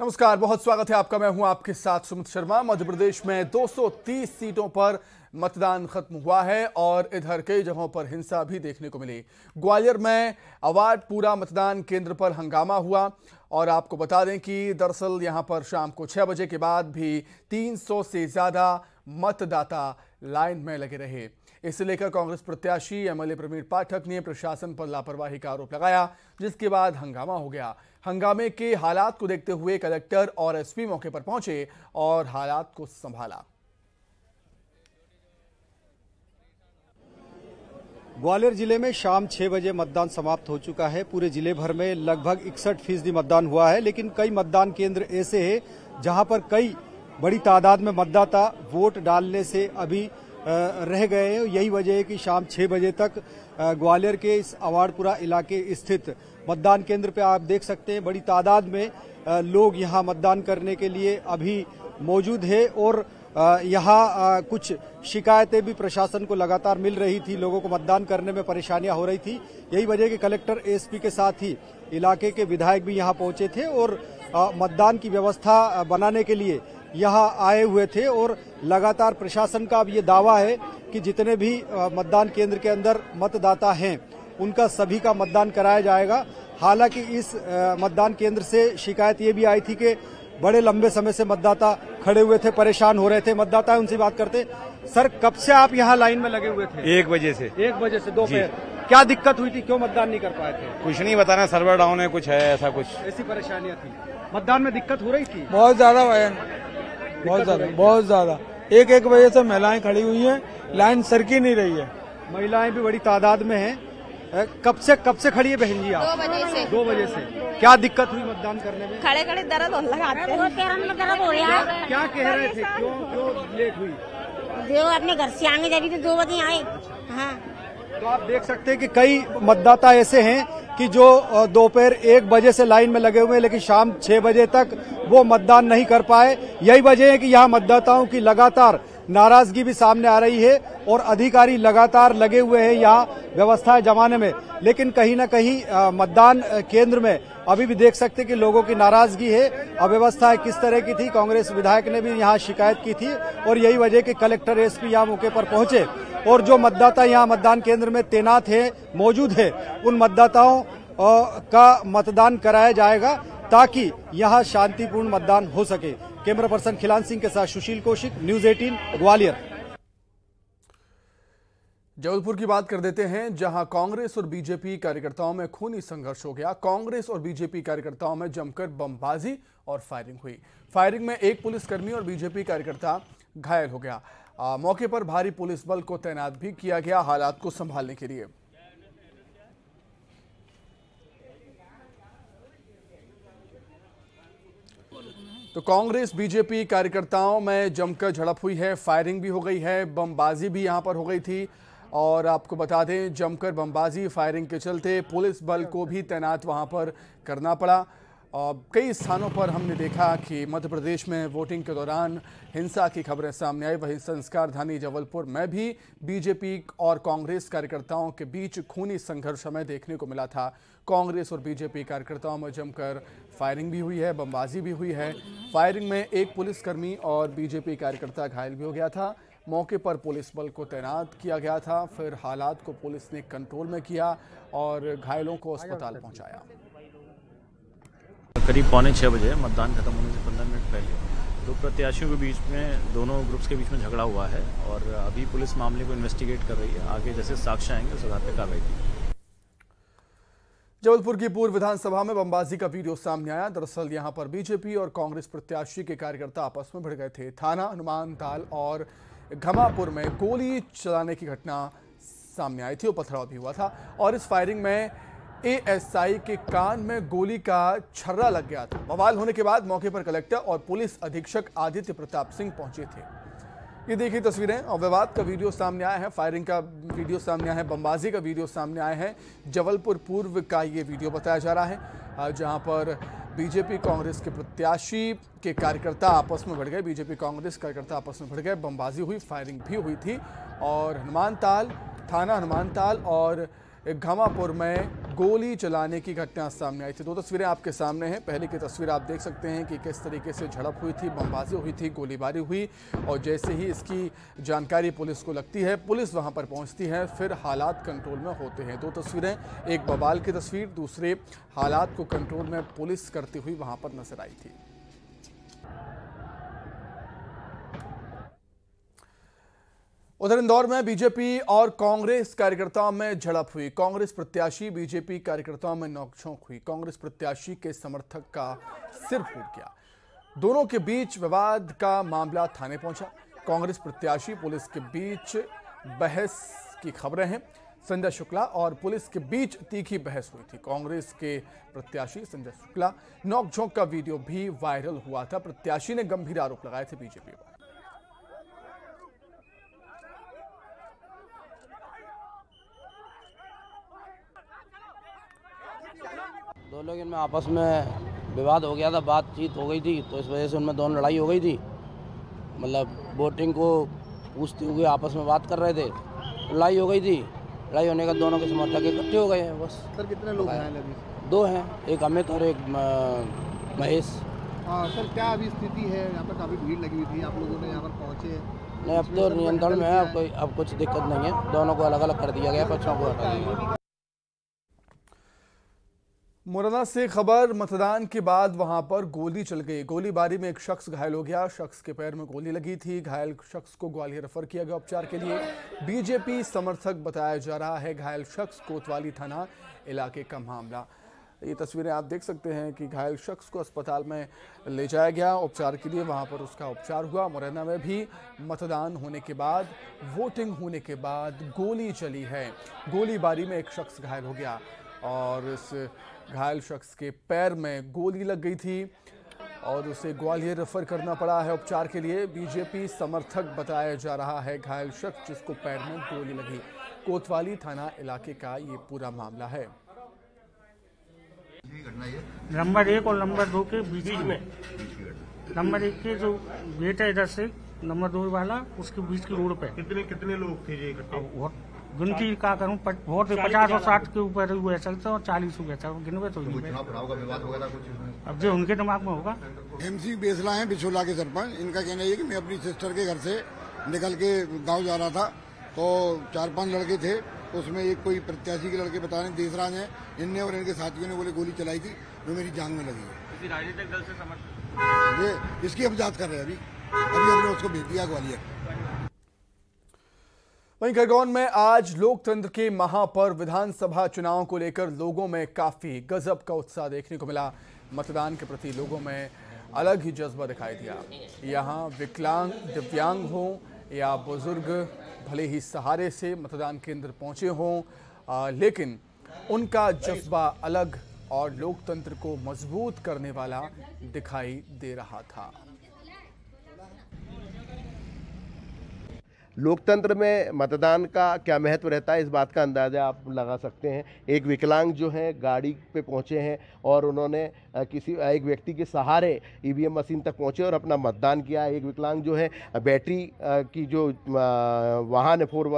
नमस्कार बहुत स्वागत है आपका मैं हूं आपके साथ सुमित शर्मा मध्य प्रदेश में 230 सीटों पर मतदान खत्म हुआ है और इधर कई जगहों पर हिंसा भी देखने को मिली ग्वालियर में अवार्डपुरा मतदान केंद्र पर हंगामा हुआ और आपको बता दें कि दरअसल यहां पर शाम को 6 बजे के बाद भी 300 से ज़्यादा मतदाता लाइन में लगे रहे इसे लेकर कांग्रेस प्रत्याशी एमएलए प्रवीण पाठक ने प्रशासन पर लापरवाही का आरोप लगाया जिसके बाद हंगामा हो गया हंगामे के हालात को देखते हुए कलेक्टर और एसपी मौके पर पहुंचे और हालात को संभाला ग्वालियर जिले में शाम छह बजे मतदान समाप्त हो चुका है पूरे जिले भर में लगभग इकसठ फीसदी मतदान हुआ है लेकिन कई मतदान केंद्र ऐसे हैं जहां पर कई बड़ी तादाद में मतदाता वोट डालने से अभी रह गए हैं यही वजह है कि शाम छः बजे तक ग्वालियर के इस अवाड़पुरा इलाके स्थित मतदान केंद्र पे आप देख सकते हैं बड़ी तादाद में लोग यहाँ मतदान करने के लिए अभी मौजूद है और यहाँ कुछ शिकायतें भी प्रशासन को लगातार मिल रही थी लोगों को मतदान करने में परेशानियां हो रही थी यही वजह कि कलेक्टर एसपी के साथ ही इलाके के विधायक भी यहाँ पहुंचे थे और मतदान की व्यवस्था बनाने के लिए यहाँ आए हुए थे और लगातार प्रशासन का अब ये दावा है कि जितने भी मतदान केंद्र के अंदर मतदाता हैं उनका सभी का मतदान कराया जाएगा हालांकि इस मतदान केंद्र से शिकायत ये भी आई थी कि बड़े लंबे समय से मतदाता खड़े हुए थे परेशान हो रहे थे मतदाता उनसे बात करते सर कब से आप यहाँ लाइन में लगे हुए थे एक बजे से एक बजे से बजे क्या दिक्कत हुई थी क्यों मतदान नहीं कर पाए थे कुछ नहीं बताना सर्वर डाउन है कुछ है ऐसा कुछ ऐसी परेशानियाँ थी मतदान में दिक्कत हो रही थी बहुत ज्यादा बहुत ज्यादा बहुत ज्यादा एक एक बजे से महिलाएं खड़ी हुई हैं लाइन सरकी नहीं रही है महिलाएं भी बड़ी तादाद में हैं कब से कब से खड़ी है बहन जी आप दो बजे से से क्या दिक्कत हुई मतदान करने में खड़े खड़े दर्द होने लगा हो गया क्या कह रहे थे क्यों लेट हुई देव अपने घर से आने जा रही थी तो दो बजे आए अच्छा। हाँ तो आप देख सकते हैं कि कई मतदाता ऐसे हैं कि जो दोपहर एक बजे से लाइन में लगे हुए हैं लेकिन शाम छह बजे तक वो मतदान नहीं कर पाए यही वजह है कि यहाँ मतदाताओं की लगातार नाराजगी भी सामने आ रही है और अधिकारी लगातार लगे हुए हैं यहाँ व्यवस्थाएं जमाने में लेकिन कहीं ना कहीं मतदान केंद्र में अभी भी देख सकते कि लोगों की नाराजगी है अव्यवस्था किस तरह की थी कांग्रेस विधायक ने भी यहाँ शिकायत की थी और यही वजह कि कलेक्टर एसपी यहाँ मौके पर पहुंचे और जो मतदाता यहाँ मतदान केंद्र में तैनात है मौजूद है उन मतदाताओं का मतदान कराया जाएगा ताकि यहाँ शांतिपूर्ण मतदान हो सके कैमरा पर्सन खिलान सिंह के साथ सुशील कौशिक न्यूज 18 ग्वालियर जबलपुर की बात कर देते हैं जहां कांग्रेस और बीजेपी कार्यकर्ताओं में खूनी संघर्ष हो गया कांग्रेस और बीजेपी कार्यकर्ताओं में जमकर बमबाजी और फायरिंग हुई फायरिंग में एक पुलिसकर्मी और बीजेपी कार्यकर्ता घायल हो गया आ, मौके पर भारी पुलिस बल को तैनात भी किया गया हालात को संभालने के लिए तो कांग्रेस बीजेपी कार्यकर्ताओं में जमकर झड़प हुई है फायरिंग भी हो गई है बमबाजी भी यहां पर हो गई थी और आपको बता दें जमकर बमबाजी फायरिंग के चलते पुलिस बल को भी तैनात वहां पर करना पड़ा और कई स्थानों पर हमने देखा कि मध्य प्रदेश में वोटिंग के दौरान हिंसा की खबरें सामने आई वहीं संस्कारधानी जबलपुर में भी बीजेपी और कांग्रेस कार्यकर्ताओं के बीच खूनी संघर्ष हमें देखने को मिला था कांग्रेस और बीजेपी कार्यकर्ताओं में जमकर फायरिंग भी हुई है बमबाजी भी हुई है फायरिंग में एक पुलिसकर्मी और बीजेपी कार्यकर्ता घायल भी हो गया था मौके पर पुलिस बल को तैनात किया गया था फिर हालात को पुलिस ने कंट्रोल में किया और घायलों को अस्पताल पहुंचाया करीब पौने छः बजे मतदान खत्म होने से पंद्रह मिनट पहले दो प्रत्याशियों के बीच में दोनों ग्रुप्स के बीच में झगड़ा हुआ है और अभी पुलिस मामले को इन्वेस्टिगेट कर रही है आगे जैसे साक्ष्य आएंगे उस आधार पर कार्रवाई की जबलपुर की पूर्व विधानसभा में बमबाजी का वीडियो सामने आया दरअसल यहां पर बीजेपी और कांग्रेस प्रत्याशी के कार्यकर्ता आपस में भिड़ गए थे थाना हनुमान ताल और घमापुर में गोली चलाने की घटना सामने आई थी और पथराव भी हुआ था और इस फायरिंग में एएसआई के कान में गोली का छर्रा लग गया था बवाल होने के बाद मौके पर कलेक्टर और पुलिस अधीक्षक आदित्य प्रताप सिंह पहुंचे थे ये देखिए तस्वीरें और विवाद का वीडियो सामने आया है फायरिंग का वीडियो सामने आया है बमबाजी का वीडियो सामने आया है जबलपुर पूर्व का ये वीडियो बताया जा रहा है जहां पर बीजेपी कांग्रेस के प्रत्याशी के कार्यकर्ता आपस में भिड़ गए बीजेपी कांग्रेस कार्यकर्ता आपस में भिड़ गए बमबाजी हुई फायरिंग भी हुई थी और हनुमान ताल थाना हनुमान ताल और घामापुर में गोली चलाने की घटना सामने आई थी दो तस्वीरें आपके सामने हैं पहले की तस्वीर आप देख सकते हैं कि किस तरीके से झड़प हुई थी बमबाजी हुई थी गोलीबारी हुई और जैसे ही इसकी जानकारी पुलिस को लगती है पुलिस वहां पर पहुंचती है फिर हालात कंट्रोल में होते हैं दो तस्वीरें एक बबाल की तस्वीर दूसरे हालात को कंट्रोल में पुलिस करती हुई वहाँ पर नजर आई थी उधर इंदौर में बीजेपी और कांग्रेस कार्यकर्ताओं में झड़प हुई कांग्रेस प्रत्याशी बीजेपी कार्यकर्ताओं में नोकझोंक हुई कांग्रेस प्रत्याशी के समर्थक का सिर फूट गया दोनों के बीच विवाद का मामला थाने पहुंचा कांग्रेस प्रत्याशी पुलिस के बीच बहस की खबरें हैं संजय शुक्ला और पुलिस के बीच तीखी बहस हुई थी कांग्रेस के प्रत्याशी संजय शुक्ला नोकझोंक का वीडियो भी वायरल हुआ था प्रत्याशी ने गंभीर आरोप लगाए थे बीजेपी पर दो लोग इनमें आपस में विवाद हो गया था बातचीत हो गई थी तो इस वजह से उनमें दोनों लड़ाई हो गई थी मतलब बोटिंग को पूछते हुए आपस में बात कर रहे थे लड़ाई हो गई थी लड़ाई होने का दोनों के समर्थक इकट्ठे हो गए हैं बस सर कितने लोग हैं अभी दो हैं एक अमित और एक महेश सर क्या अभी स्थिति है यहाँ पर काफ़ी भीड़ लगी हुई थी आप लोगों ने यहाँ पर पहुँचे नहीं अब तो नियंत्रण में है अब कोई अब कुछ दिक्कत नहीं है दोनों को अलग अलग कर दिया गया बच्चों को हटा दिया मुरैना से खबर मतदान के बाद वहां पर गोली चल गई गोलीबारी में एक शख्स घायल हो गया शख्स के पैर में गोली लगी थी घायल शख्स को ग्वालियर रेफर किया गया उपचार के लिए बीजेपी समर्थक बताया जा रहा है घायल शख्स कोतवाली थाना इलाके का मामला ये तस्वीरें आप देख सकते हैं कि घायल शख्स को अस्पताल में ले जाया गया उपचार के लिए वहाँ पर उसका उपचार हुआ मुरैना में भी मतदान होने के बाद वोटिंग होने के बाद गोली चली है गोलीबारी में एक शख्स घायल हो गया और इस घायल शख्स के पैर में गोली लग गई थी और उसे ग्वालियर रेफर करना पड़ा है उपचार के लिए बीजेपी समर्थक बताया जा रहा है घायल शख्स जिसको पैर में गोली लगी कोतवाली थाना इलाके का ये पूरा मामला है नंबर एक और नंबर दो के बीच में नंबर एक के जो गेट है इधर से नंबर दो वाला उसके बीच की रोड पे कितने कितने लोग थे ये गिनती का करूँ वोट पचास और साठ के ऊपर हुए चलते और चालीस हुए चल गिनवे तो अब जो उनके दिमाग में होगा एम सी बेसला है बिछोला के सरपंच इनका कहना है कि मैं अपनी सिस्टर के घर से निकल के गाँव जा रहा था तो चार पांच लड़के थे उसमें एक कोई प्रत्याशी के लड़के बता रहे देसराज है इनने और इनके साथियों ने बोले गोली चलाई थी जो मेरी जान में लगी राजनीतिक दल से समर्थन ये इसकी हम जात कर रहे हैं अभी अभी हमने उसको भेज दिया ग्वालियर वहीं खरगोन में आज लोकतंत्र के महापर्व विधानसभा चुनाव को लेकर लोगों में काफी गजब का उत्साह देखने को मिला मतदान के प्रति लोगों में अलग ही जज्बा दिखाई दिया यहाँ विकलांग दिव्यांग हों या बुजुर्ग भले ही सहारे से मतदान केंद्र पहुँचे हों लेकिन उनका जज्बा अलग और लोकतंत्र को मजबूत करने वाला दिखाई दे रहा था लोकतंत्र में मतदान का क्या महत्व रहता है इस बात का अंदाज़ा आप लगा सकते हैं एक विकलांग जो है गाड़ी पे पहुँचे हैं और उन्होंने किसी एक व्यक्ति के सहारे ई e मशीन तक पहुँचे और अपना मतदान किया एक विकलांग जो है बैटरी की जो वाहन है फोर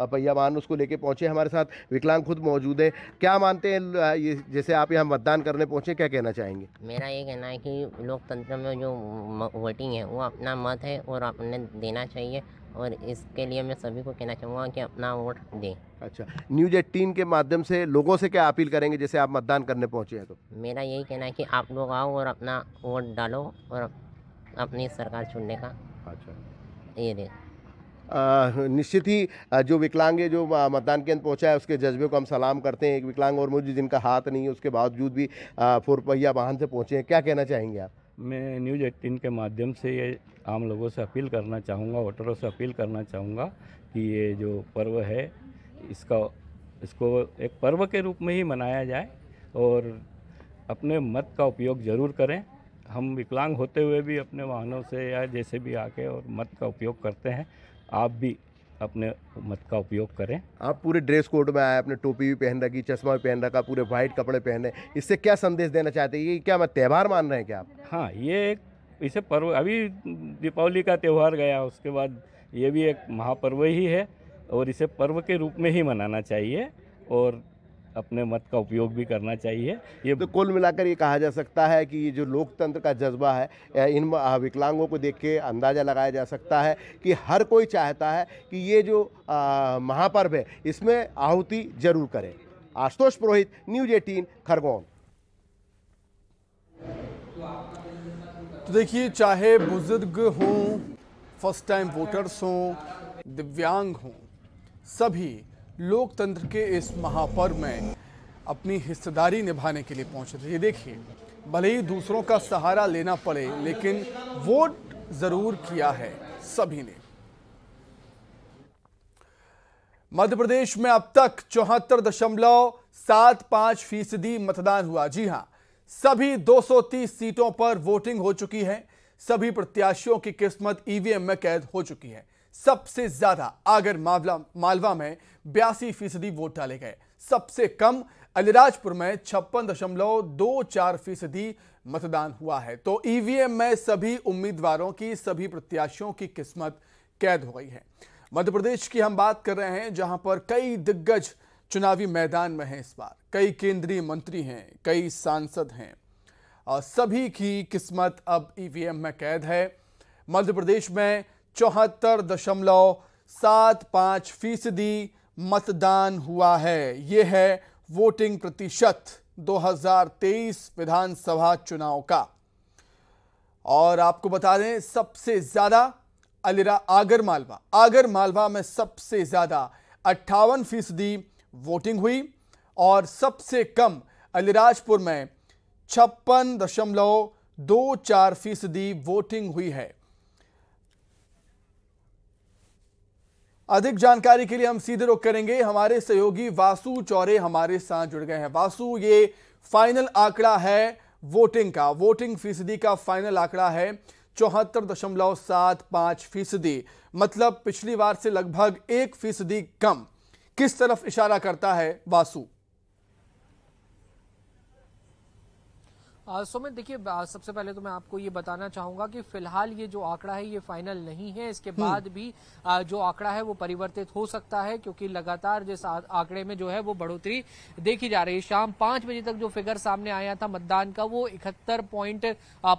पहिया वाहन उसको लेके पहुँचे हमारे साथ विकलांग खुद मौजूद है क्या मानते हैं ये जैसे आप यहाँ मतदान करने पहुँचे क्या कहना चाहेंगे मेरा ये कहना है कि लोकतंत्र में जो वोटिंग है वो अपना मत है और अपने देना चाहिए और इसके लिए मैं सभी को कहना चाहूँगा कि अपना वोट दें अच्छा न्यूज एट्टीन के माध्यम से लोगों से क्या अपील करेंगे जैसे आप मतदान करने पहुँचे हैं तो मेरा यही कहना है कि आप लोग आओ और अपना वोट डालो और अपनी सरकार चुनने का अच्छा ये दें निश्चित ही जो विकलांग है जो मतदान केंद्र पहुंचा है उसके जज्बे को हम सलाम करते हैं एक विकलांग और मुझे जिनका हाथ नहीं है उसके बावजूद भी फोर पहिया वाहन से पहुंचे हैं क्या कहना चाहेंगे आप मैं न्यूज़ एटीन के माध्यम से ये आम लोगों से अपील करना चाहूँगा वोटरों से अपील करना चाहूँगा कि ये जो पर्व है इसका इसको एक पर्व के रूप में ही मनाया जाए और अपने मत का उपयोग ज़रूर करें हम विकलांग होते हुए भी अपने वाहनों से या जैसे भी आके और मत का उपयोग करते हैं आप भी अपने मत का उपयोग करें आप पूरे ड्रेस कोड में आए आपने टोपी भी पहन रखी चश्मा भी पहन रखा पूरे वाइट कपड़े पहने इससे क्या संदेश देना चाहते हैं ये क्या मैं त्यौहार मान रहे हैं क्या आप हाँ ये एक इसे पर्व अभी दीपावली का त्यौहार गया उसके बाद ये भी एक महापर्व ही है और इसे पर्व के रूप में ही मनाना चाहिए और अपने मत का उपयोग भी करना चाहिए ये तो कुल मिलाकर ये कहा जा सकता है कि ये जो लोकतंत्र का जज्बा है इन विकलांगों को देख के अंदाज़ा लगाया जा सकता है कि हर कोई चाहता है कि ये जो महापर्व है इसमें आहुति जरूर करें आशुतोष पुरोहित न्यूज एटीन खरगोन तो देखिए चाहे बुजुर्ग हों फर्स्ट टाइम वोटर्स हों दिव्यांग हों सभी लोकतंत्र के इस महापर्व में अपनी हिस्सेदारी निभाने के लिए पहुंचे थे ये देखिए भले ही दूसरों का सहारा लेना पड़े लेकिन वोट जरूर किया है सभी ने मध्य प्रदेश में अब तक चौहत्तर दशमलव सात पांच फीसदी मतदान हुआ जी हां सभी 230 सीटों पर वोटिंग हो चुकी है सभी प्रत्याशियों की किस्मत ईवीएम में कैद हो चुकी है सबसे ज्यादा आगर मावला मालवा में बयासी फीसदी वोट डाले गए सबसे कम अलीराजपुर में छप्पन दशमलव दो चार फीसदी मतदान हुआ है तो ईवीएम में सभी उम्मीदवारों की सभी प्रत्याशियों की किस्मत कैद हो गई है मध्य प्रदेश की हम बात कर रहे हैं जहां पर कई दिग्गज चुनावी मैदान में हैं इस बार कई केंद्रीय मंत्री हैं कई सांसद हैं और सभी की किस्मत अब ईवीएम में कैद है मध्य प्रदेश में चौहत्तर दशमलव सात पाँच फीसदी मतदान हुआ है ये है वोटिंग प्रतिशत 2023 विधानसभा चुनाव का और आपको बता दें सबसे ज़्यादा अलिरा आगर मालवा आगर मालवा में सबसे ज़्यादा अट्ठावन फीसदी वोटिंग हुई और सबसे कम अलीराजपुर में छप्पन दशमलव दो चार फीसदी वोटिंग हुई है अधिक जानकारी के लिए हम सीधे रुख करेंगे हमारे सहयोगी वासु चौरे हमारे साथ जुड़ गए हैं वासु ये फाइनल आंकड़ा है वोटिंग का वोटिंग फीसदी का फाइनल आंकड़ा है चौहत्तर दशमलव सात पांच फीसदी मतलब पिछली बार से लगभग एक फीसदी कम किस तरफ इशारा करता है वासु सुमित देखिए सबसे पहले तो मैं आपको ये बताना चाहूंगा कि फिलहाल ये जो आंकड़ा है ये फाइनल नहीं है इसके हम्म। बाद भी आ, जो आंकड़ा है वो परिवर्तित हो सकता है क्योंकि लगातार जिस आंकड़े में जो है वो बढ़ोतरी देखी जा रही है शाम पांच बजे तक जो फिगर सामने आया था मतदान का वो इकहत्तर पॉइंट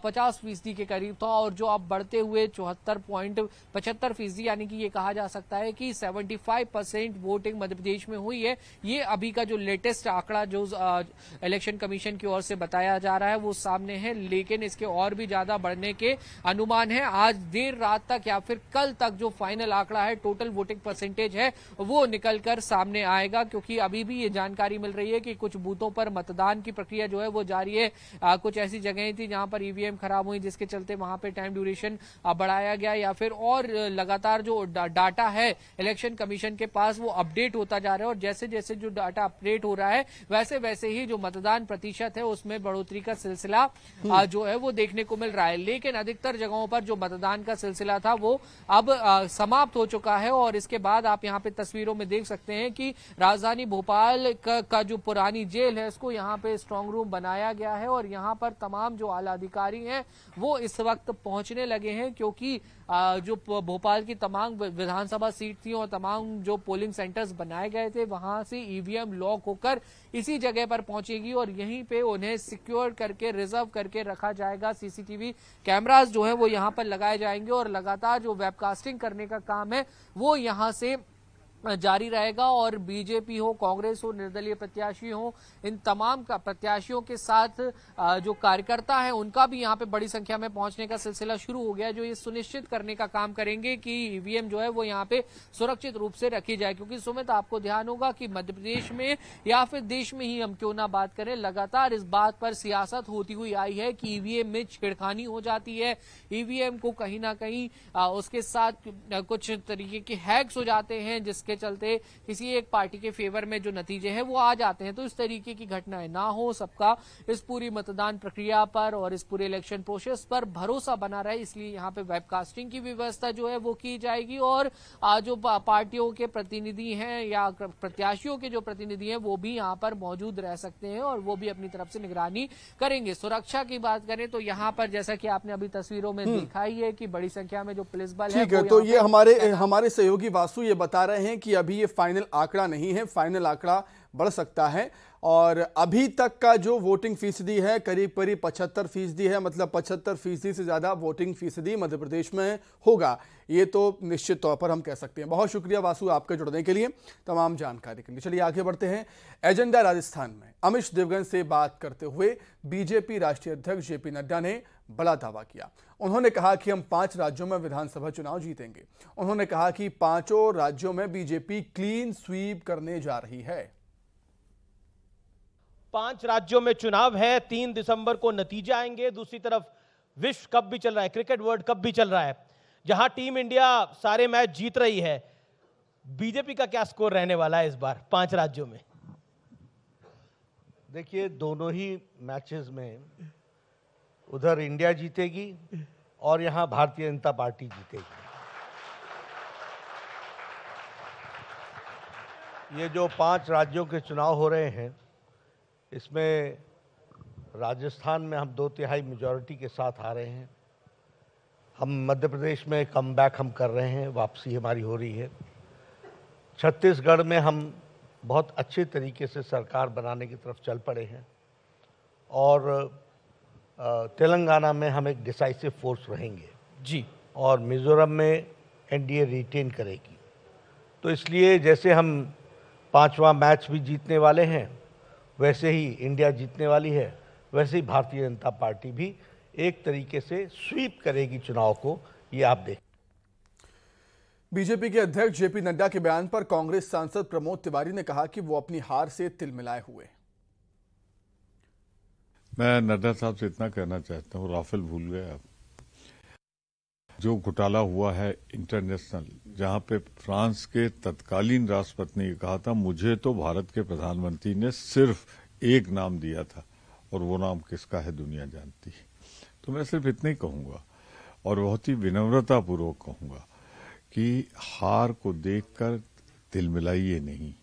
पचास फीसदी के करीब था और जो अब बढ़ते हुए चौहत्तर प्वाइंट पचहत्तर फीसदी यानी कि ये कहा जा सकता है कि seventy five percent voting Madhya Pradesh में हुई है ये अभी का जो लेटेस्ट आंकड़ा जो इलेक्शन कमीशन की ओर से बताया जा रहा है वो सामने है लेकिन इसके और भी ज्यादा बढ़ने के अनुमान है आज देर रात तक या फिर कल तक जो फाइनल आंकड़ा है टोटल वोटिंग परसेंटेज है वो निकलकर सामने आएगा क्योंकि अभी भी ये जानकारी मिल रही है कि कुछ बूथों पर मतदान की प्रक्रिया जो है वो जारी है आ, कुछ ऐसी जगहें थी जहां पर ईवीएम e खराब हुई जिसके चलते वहां पर टाइम ड्यूरेशन बढ़ाया गया या फिर और लगातार जो डाटा है इलेक्शन कमीशन के पास वो अपडेट होता जा रहा है और जैसे जैसे जो डाटा अपडेट हो रहा है वैसे वैसे ही जो मतदान प्रतिशत है उसमें बढ़ोतरी का सिलसिला हम्म। जो है वो देखने को मिल रहा है लेकिन अधिकतर जगहों पर जो मतदान का सिलसिला था वो अब समाप्त हो चुका है और इसके बाद आप यहाँ पे तस्वीरों में देख सकते हैं कि राजधानी भोपाल का, जो पुरानी जेल है उसको यहाँ पे स्ट्रांग रूम बनाया गया है और यहाँ पर तमाम जो आला अधिकारी है वो इस वक्त पहुंचने लगे हैं क्योंकि जो भोपाल की तमाम विधानसभा सीट थी और तमाम जो पोलिंग सेंटर्स बनाए गए थे वहां से ईवीएम e लॉक होकर इसी जगह पर पहुंचेगी और यहीं पे उन्हें सिक्योर करके रिजर्व करके रखा जाएगा सीसीटीवी कैमराज जो है वो यहां पर लगाए जाएंगे और लगातार जो वेबकास्टिंग करने का काम है वो यहां से जारी रहेगा और बीजेपी हो कांग्रेस हो निर्दलीय प्रत्याशी हो इन तमाम प्रत्याशियों के साथ जो कार्यकर्ता हैं उनका भी यहाँ पे बड़ी संख्या में पहुंचने का सिलसिला शुरू हो गया जो ये सुनिश्चित करने का काम करेंगे कि ईवीएम जो है वो यहाँ पे सुरक्षित रूप से रखी जाए क्योंकि सुमित आपको ध्यान होगा कि मध्य प्रदेश में या फिर देश में ही हम क्यों ना बात करें लगातार इस बात पर सियासत होती हुई आई है कि ईवीएम में छेड़खानी हो जाती है ईवीएम को कहीं ना कहीं उसके साथ कुछ तरीके के हैक्स हो जाते हैं जिसके जिसके चलते किसी एक पार्टी के फेवर में जो नतीजे हैं वो आ जाते हैं तो इस तरीके की घटनाएं ना हो सबका इस पूरी मतदान प्रक्रिया पर और इस पूरे इलेक्शन प्रोसेस पर भरोसा बना रहे इसलिए यहाँ पे वेबकास्टिंग की व्यवस्था जो है वो की जाएगी और जो पार्टियों के प्रतिनिधि हैं या प्रत्याशियों के जो प्रतिनिधि हैं वो भी यहाँ पर मौजूद रह सकते हैं और वो भी अपनी तरफ से निगरानी करेंगे सुरक्षा की बात करें तो यहाँ पर जैसा कि आपने अभी तस्वीरों में हम्म। दिखाई है कि बड़ी संख्या में जो पुलिस बल है तो ये हमारे हमारे सहयोगी वासु ये बता रहे हैं कि अभी ये फाइनल आंकड़ा नहीं है फाइनल आंकड़ा बढ़ सकता है और अभी तक का जो वोटिंग फीसदी है करीब करीब पचहत्तर फीसदी है मतलब पचहत्तर फीसदी से ज़्यादा वोटिंग फीसदी मध्य प्रदेश में होगा ये तो निश्चित तौर पर हम कह सकते हैं बहुत शुक्रिया वासु आपके जुड़ने के लिए तमाम जानकारी के लिए चलिए आगे बढ़ते हैं एजेंडा राजस्थान में अमित देवगन से बात करते हुए बीजेपी राष्ट्रीय अध्यक्ष जेपी नड्डा ने बड़ा दावा किया उन्होंने कहा कि हम पांच राज्यों में विधानसभा चुनाव जीतेंगे उन्होंने कहा कि पांचों राज्यों में बीजेपी क्लीन स्वीप करने जा रही है पांच राज्यों में चुनाव है तीन दिसंबर को नतीजे आएंगे दूसरी तरफ विश्व कप भी चल रहा है क्रिकेट वर्ल्ड कप भी चल रहा है जहां टीम इंडिया सारे मैच जीत रही है बीजेपी का क्या स्कोर रहने वाला है इस बार पांच राज्यों में देखिए दोनों ही मैचेस में उधर इंडिया जीतेगी और यहाँ भारतीय जनता पार्टी जीतेगी ये जो पांच राज्यों के चुनाव हो रहे हैं इसमें राजस्थान में हम दो तिहाई मेजॉरिटी के साथ आ रहे हैं हम मध्य प्रदेश में कम बैक हम कर रहे हैं वापसी हमारी हो रही है छत्तीसगढ़ में हम बहुत अच्छे तरीके से सरकार बनाने की तरफ चल पड़े हैं और तेलंगाना में हम एक डिसाइसिव फोर्स रहेंगे जी और मिज़ोरम में एनडीए रिटेन करेगी तो इसलिए जैसे हम पांचवा मैच भी जीतने वाले हैं वैसे ही इंडिया जीतने वाली है वैसे ही भारतीय जनता पार्टी भी एक तरीके से स्वीप करेगी चुनाव को ये आप देख बीजेपी के अध्यक्ष जेपी नड्डा के बयान पर कांग्रेस सांसद प्रमोद तिवारी ने कहा कि वो अपनी हार से तिलमिलाए हुए हैं मैं नड्डा साहब से इतना कहना चाहता हूँ राफेल भूल गए आप जो घोटाला हुआ है इंटरनेशनल जहां पे फ्रांस के तत्कालीन राष्ट्रपति ने कहा था मुझे तो भारत के प्रधानमंत्री ने सिर्फ एक नाम दिया था और वो नाम किसका है दुनिया जानती है तो मैं सिर्फ इतना ही कहूंगा और बहुत ही विनम्रतापूर्वक कहूंगा कि हार को देखकर दिल मिलाइए नहीं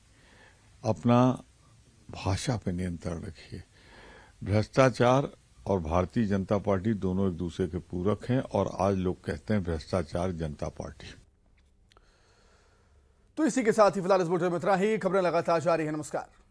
अपना भाषा पे नियंत्रण रखिए भ्रष्टाचार और भारतीय जनता पार्टी दोनों एक दूसरे के पूरक हैं और आज लोग कहते हैं भ्रष्टाचार जनता पार्टी तो इसी के साथ ही फिलहाल इस बुलेटिन में इतना ही खबरें लगातार जारी है नमस्कार